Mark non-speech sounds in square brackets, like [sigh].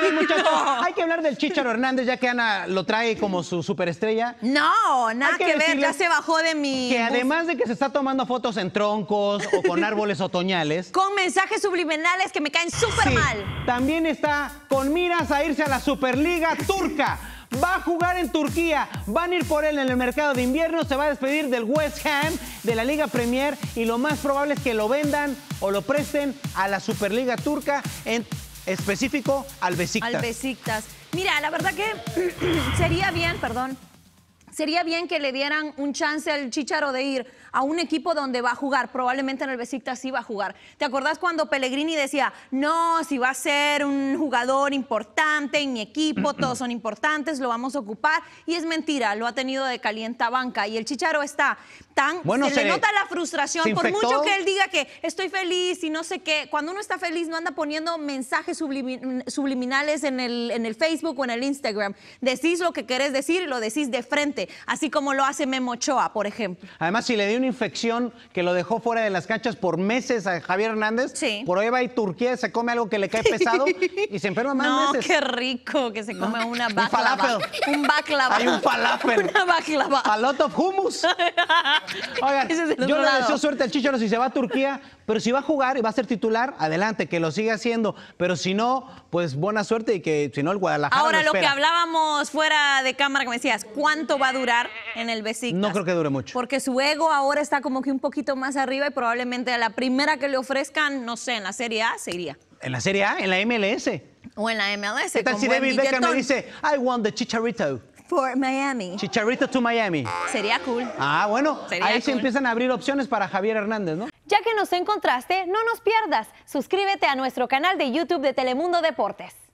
Oye, [laughs] hay que hablar del Chicharo Hernández, ya que Ana lo trae como su superestrella. No, nada que, ver, ya se bajó de mi. Que además de que se está tomando fotos en troncos o con [laughs] árboles otoñales. Con mensajes subliminales que me caen súper mal. También está con miras a irse a la Superliga Turca va a jugar en Turquía. Van a ir por él en el mercado de invierno. Se va a despedir del West Ham, de la Liga Premier. Y lo más probable es que lo vendan o lo presten a la Superliga Turca. En específico al Besiktas. Al Besiktas. Mira, la verdad que [clears throat] sería bien, perdón, sería bien que le dieran un chance al Chicharo de ir a un equipo donde va a jugar, probablemente en el Besiktas sí va a jugar. ¿Te acordás cuando Pellegrini decía, no, si va a ser un jugador importante? en mi equipo todos son importantes, lo vamos a ocupar. Y es mentira, lo ha tenido de calienta banca. Y el Chicharo está tan... Bueno, se, nota la frustración, por mucho que él diga que estoy feliz y no sé qué. Cuando uno está feliz no anda poniendo mensajes subliminales en el, en el Facebook o en el Instagram. Decís lo que querés decir y lo decís de frente, así como lo hace Memo Ochoa, por ejemplo. Además, si le dio una infección que lo dejó fuera de las canchas por meses a Javier Hernández, por ahí va y Turquía se come algo que le cae [laughs] pesado y se enferma más rico que se come una baklava. Un, un baklava. Hay un falafel. Una baklava. A lot of hummus. [laughs] Oigan, yo le deseo suerte al Chicharo si se va a Turquía, pero si va a jugar y va a ser titular, adelante, que lo siga haciendo. Pero si no, pues buena suerte y que si no, el Guadalajara. Ahora, lo, que hablábamos fuera de cámara, que me decías, ¿cuánto va a durar en el Besiktas? No creo que dure mucho. Porque su ego ahora está como que un poquito más arriba y probablemente a la primera que le ofrezcan, no sé, en la Serie A, se iría. ¿En la Serie A? ¿En la MLS? O en la MLS. ¿Qué si David Beckham me dice, I want the chicharito? For Miami. Chicharito to Miami. Sería cool. Ah, bueno. ahí se empiezan a abrir opciones para Javier Hernández, ¿no? Ya que nos encontraste, no nos pierdas. Suscríbete a nuestro canal de YouTube de Telemundo Deportes.